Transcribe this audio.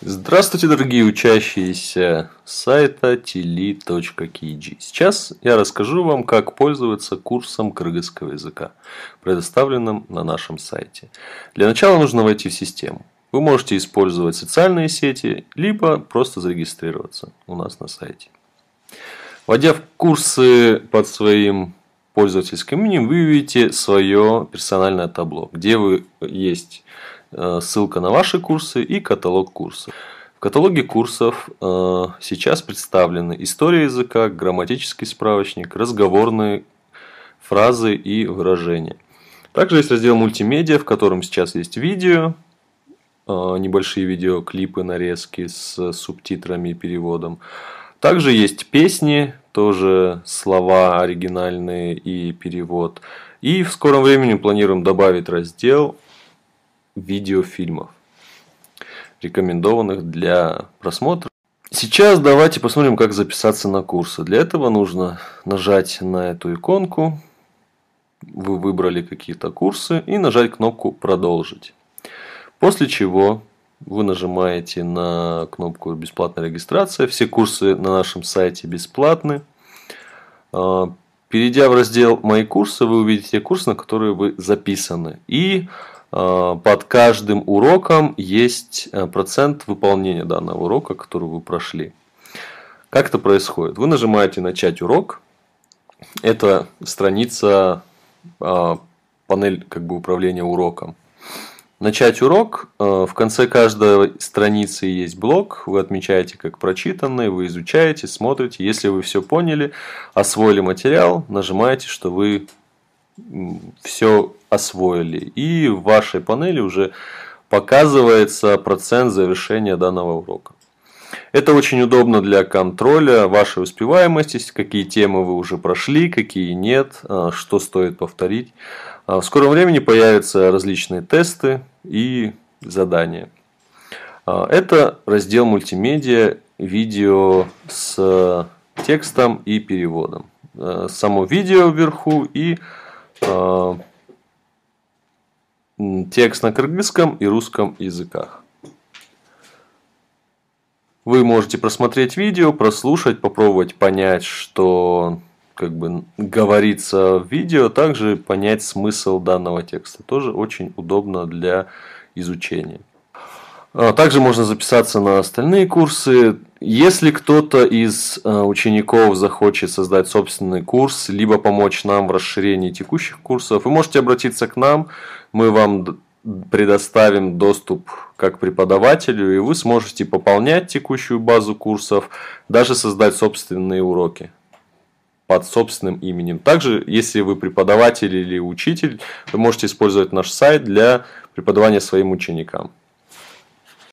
Здравствуйте, дорогие учащиеся сайта tili.kg. Сейчас я расскажу вам, как пользоваться курсом кыргызского языка, предоставленным на нашем сайте. Для начала нужно войти в систему. Вы можете использовать социальные сети, либо просто зарегистрироваться у нас на сайте. Вводя в курсы под своим пользовательским именем, вы увидите свое персональное табло, где вы есть Э, ссылка на ваши курсы и каталог курсов. В каталоге курсов э, сейчас представлены история языка, грамматический справочник, разговорные фразы и выражения. Также есть раздел мультимедиа, в котором сейчас есть видео, э, небольшие видеоклипы, нарезки с субтитрами и переводом. Также есть песни, тоже слова оригинальные и перевод. И в скором времени планируем добавить раздел видеофильмов, рекомендованных для просмотра. Сейчас давайте посмотрим, как записаться на курсы. Для этого нужно нажать на эту иконку. Вы выбрали какие-то курсы и нажать кнопку «Продолжить». После чего вы нажимаете на кнопку «Бесплатная регистрация». Все курсы на нашем сайте бесплатны. А, Перейдя в раздел «Мои курсы», вы увидите курс, на который вы записаны. И а, под каждым уроком есть э, процент выполнения данного урока, который вы прошли. Как это происходит? Вы нажимаете «Начать урок». Это страница, а, панель как бы управления уроком начать урок. Э, в конце каждой страницы есть блок. Вы отмечаете как прочитанный, вы изучаете, смотрите. Если вы все поняли, освоили материал, нажимаете, что вы все освоили. И в вашей панели уже показывается процент завершения данного урока. Это очень удобно для контроля вашей успеваемости, какие темы вы уже прошли, какие нет, а, что стоит повторить. А, в скором времени появятся различные тесты и задания. А, это раздел мультимедиа, видео с текстом и переводом. Само видео вверху и текст на кыргызском и русском языках. Вы можете просмотреть видео, прослушать, попробовать понять, что как бы говорится в видео, а также понять смысл данного текста. Тоже очень удобно для изучения. А также можно записаться на остальные курсы. Если кто-то из э, учеников захочет создать собственный курс, либо помочь нам в расширении текущих курсов, вы можете обратиться к нам. Мы вам предоставим доступ как преподавателю, и вы сможете пополнять текущую базу курсов, даже создать собственные уроки под собственным именем. Также, если вы преподаватель или учитель, вы можете использовать наш сайт для преподавания своим ученикам.